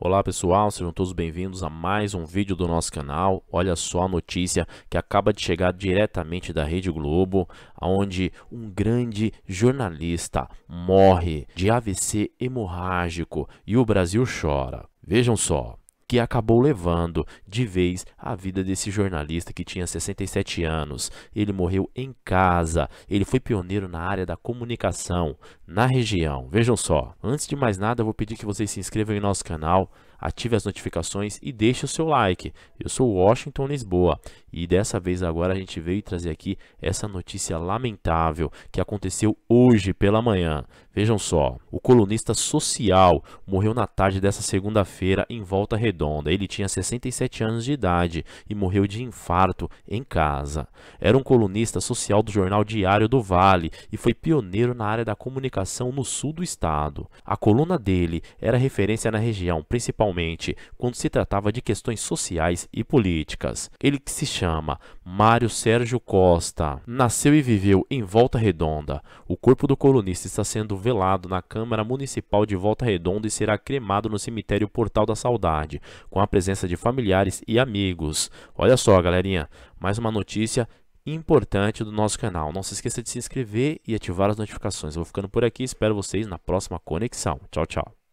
Olá pessoal, sejam todos bem-vindos a mais um vídeo do nosso canal. Olha só a notícia que acaba de chegar diretamente da Rede Globo, onde um grande jornalista morre de AVC hemorrágico e o Brasil chora. Vejam só que acabou levando de vez a vida desse jornalista que tinha 67 anos. Ele morreu em casa. Ele foi pioneiro na área da comunicação na região. Vejam só. Antes de mais nada, eu vou pedir que vocês se inscrevam em nosso canal, ative as notificações e deixe o seu like. Eu sou Washington Lisboa e dessa vez agora a gente veio trazer aqui essa notícia lamentável que aconteceu hoje pela manhã. Vejam só. O colunista social morreu na tarde dessa segunda-feira em Volta Redonda Redonda. Ele tinha 67 anos de idade e morreu de infarto em casa. Era um colunista social do jornal Diário do Vale e foi pioneiro na área da comunicação no sul do estado. A coluna dele era referência na região, principalmente quando se tratava de questões sociais e políticas. Ele que se chama Mário Sérgio Costa. Nasceu e viveu em Volta Redonda. O corpo do colunista está sendo velado na Câmara Municipal de Volta Redonda e será cremado no cemitério Portal da Saudade, com a presença de familiares e amigos. Olha só, galerinha, mais uma notícia importante do nosso canal. Não se esqueça de se inscrever e ativar as notificações. Eu vou ficando por aqui, espero vocês na próxima conexão. Tchau, tchau.